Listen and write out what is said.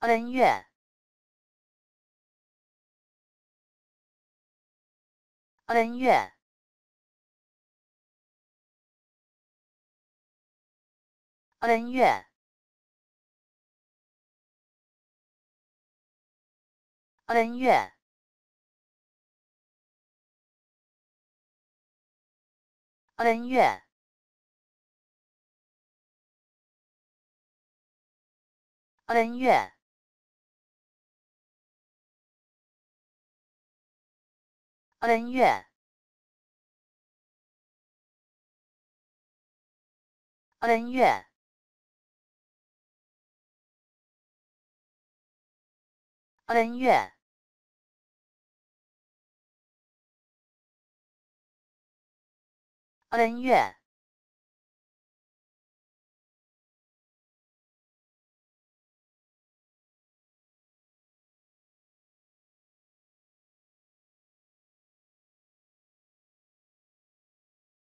恩怨，恩怨，恩怨，恩怨，恩怨，恩怨。恩怨恩怨，恩怨，恩怨，恩怨。